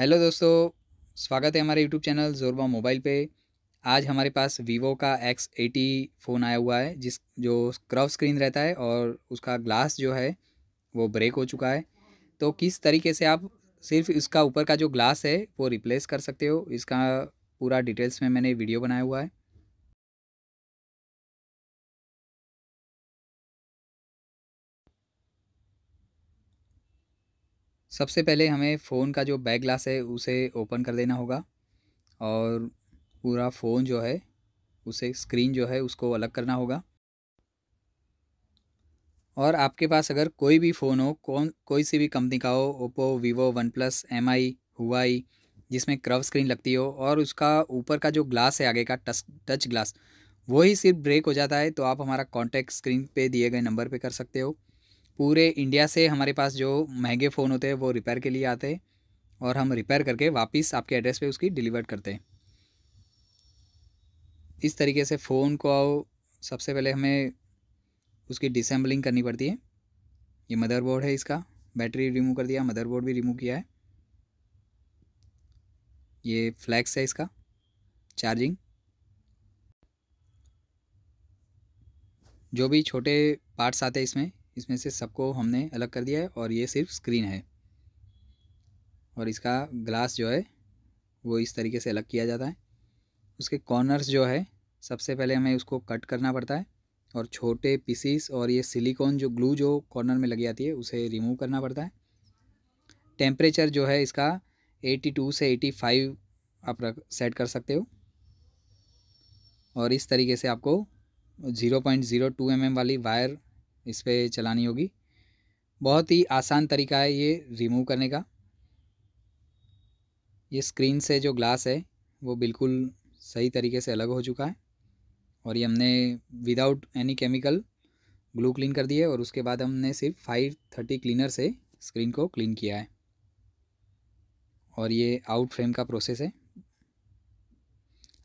hello दोस्तों स्वागत है हमारे यूट्यूब चैनल जोरबा मोबाइल पे आज हमारे पास वीवो का एक्स एटी फ़ोन आया हुआ है जिस जो क्रव स्क्रीन रहता है और उसका ग्लास जो है वो ब्रेक हो चुका है तो किस तरीके से आप सिर्फ इसका ऊपर का जो ग्लास है वो रिप्लेस कर सकते हो इसका पूरा डिटेल्स में मैंने वीडियो बनाया हुआ है सबसे पहले हमें फ़ोन का जो बैक ग्लास है उसे ओपन कर देना होगा और पूरा फ़ोन जो है उसे स्क्रीन जो है उसको अलग करना होगा और आपके पास अगर कोई भी फ़ोन हो कौन कोई सी भी कंपनी का हो Oppo Vivo OnePlus M I Huawei जिसमें क्रव स्क्रीन लगती हो और उसका ऊपर का जो ग्लास है आगे का टच टच ग्लास वही सिर्फ ब्रेक हो जाता है तो आप हमारा कॉन्टैक्ट स्क्रीन पे दिए गए नंबर पे कर सकते हो पूरे इंडिया से हमारे पास जो महंगे फ़ोन होते हैं वो रिपेयर के लिए आते हैं और हम रिपेयर करके वापस आपके एड्रेस पे उसकी डिलीवर करते हैं इस तरीके से फ़ोन को सबसे पहले हमें उसकी डिसम्बलिंग करनी पड़ती है ये मदरबोर्ड है इसका बैटरी रिमूव कर दिया मदरबोर्ड भी रिमूव किया है ये फ्लैक्स है इसका चार्जिंग जो भी छोटे पार्ट्स आते हैं इसमें इसमें से सबको हमने अलग कर दिया है और ये सिर्फ स्क्रीन है और इसका ग्लास जो है वो इस तरीके से अलग किया जाता है उसके कॉर्नर्स जो है सबसे पहले हमें उसको कट करना पड़ता है और छोटे पीसीस और ये सिलिकॉन जो ग्लू जो कॉर्नर में लगी आती है उसे रिमूव करना पड़ता है टेम्परेचर जो है इसका 82 से 85 आप रख सेट कर सकते हो और इस तरीके से आपको 0.02 पॉइंट mm वाली वायर इस पर चलानी होगी बहुत ही आसान तरीका है ये रिमूव करने का ये स्क्रीन से जो ग्लास है वो बिल्कुल सही तरीके से अलग हो चुका है और ये हमने without any chemical glue clean कर दिए और उसके बाद हमने सिर्फ फाइव थर्टी क्लीनर से स्क्रीन को क्लीन किया है और ये आउट फ्रेम का प्रोसेस है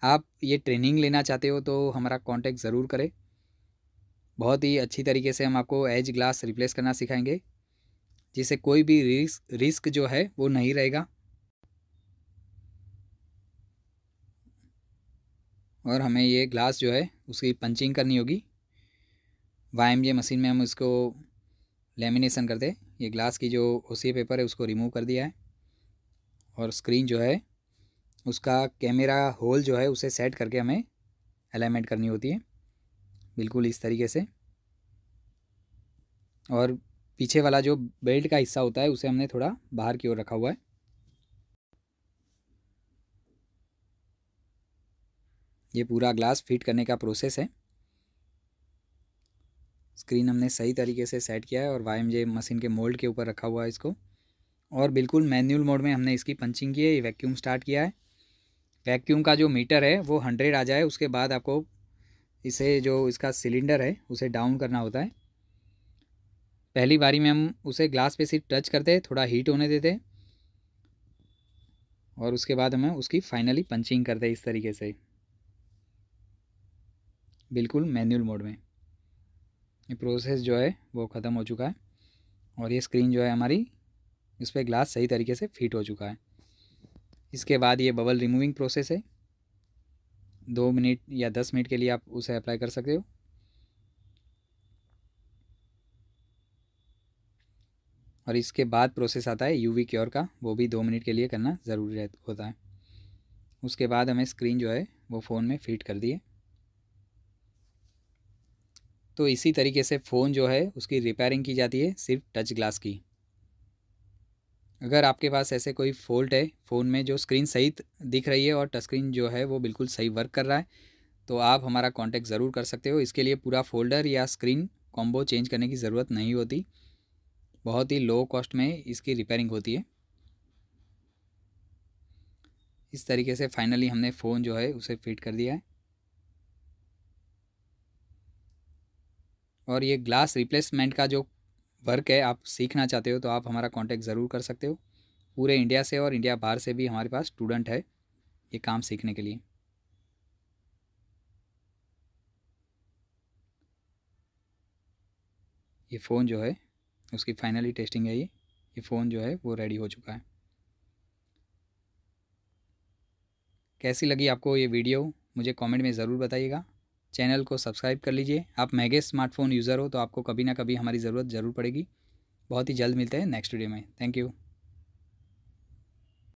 आप ये ट्रेनिंग लेना चाहते हो तो हमारा कांटेक्ट ज़रूर करें बहुत ही अच्छी तरीके से हम आपको एज ग्लास रिप्लेस करना सिखाएंगे जिससे कोई भी रिस्क रिस्क जो है वो नहीं रहेगा और हमें ये ग्लास जो है उसकी पंचिंग करनी होगी वाई मशीन में हम इसको लेमिनेशन कर ये ग्लास की जो ओ पेपर है उसको रिमूव कर दिया है और स्क्रीन जो है उसका कैमरा होल जो है उसे सेट करके हमें अलाइनमेंट करनी होती है बिल्कुल इस तरीके से और पीछे वाला जो बेल्ट का हिस्सा होता है उसे हमने थोड़ा बाहर की ओर रखा हुआ है ये पूरा ग्लास फिट करने का प्रोसेस है स्क्रीन हमने सही तरीके से सेट किया है और वाई मशीन के मोल्ड के ऊपर रखा हुआ है इसको और बिल्कुल मैन्यूल मोड में हमने इसकी पंचिंग की है ये वैक्यूम स्टार्ट किया है वैक्यूम का जो मीटर है वो हंड्रेड आ जाए उसके बाद आपको इसे जो इसका सिलेंडर है उसे डाउन करना होता है पहली बारी में हम उसे ग्लास पे सिर्फ टच करते थोड़ा हीट होने देते और उसके बाद हमें उसकी फाइनली पंचिंग करते इस तरीके से बिल्कुल मैनुअल मोड में ये प्रोसेस जो है वो ख़त्म हो चुका है और ये स्क्रीन जो है हमारी इस पर ग्लास सही तरीके से फिट हो चुका है इसके बाद ये बबल रिमूविंग प्रोसेस है दो मिनट या दस मिनट के लिए आप उसे अप्लाई कर सकते हो और इसके बाद प्रोसेस आता है यूवी क्योर का वो भी दो मिनट के लिए करना ज़रूरी होता है उसके बाद हमें स्क्रीन जो है वो फ़ोन में फिट कर दिए तो इसी तरीके से फ़ोन जो है उसकी रिपेयरिंग की जाती है सिर्फ टच ग्लास की अगर आपके पास ऐसे कोई फॉल्ट है फ़ोन में जो स्क्रीन सही दिख रही है और टच स्क्रीन जो है वो बिल्कुल सही वर्क कर रहा है तो आप हमारा कांटेक्ट ज़रूर कर सकते हो इसके लिए पूरा फोल्डर या स्क्रीन कॉम्बो चेंज करने की ज़रूरत नहीं होती बहुत ही लो कॉस्ट में इसकी रिपेयरिंग होती है इस तरीके से फाइनली हमने फ़ोन जो है उसे फिट कर दिया है और ये ग्लास रिप्लेसमेंट का जो वर्क है आप सीखना चाहते हो तो आप हमारा कॉन्टैक्ट ज़रूर कर सकते हो पूरे इंडिया से और इंडिया बाहर से भी हमारे पास स्टूडेंट है ये काम सीखने के लिए ये फ़ोन जो है उसकी फाइनली टेस्टिंग है ये ये फ़ोन जो है वो रेडी हो चुका है कैसी लगी आपको ये वीडियो मुझे कमेंट में ज़रूर बताइएगा चैनल को सब्सक्राइब कर लीजिए आप मैगे स्मार्टफोन यूज़र हो तो आपको कभी ना कभी हमारी ज़रूरत ज़रूर पड़ेगी बहुत ही जल्द मिलते हैं नेक्स्ट वीडियो में थैंक यू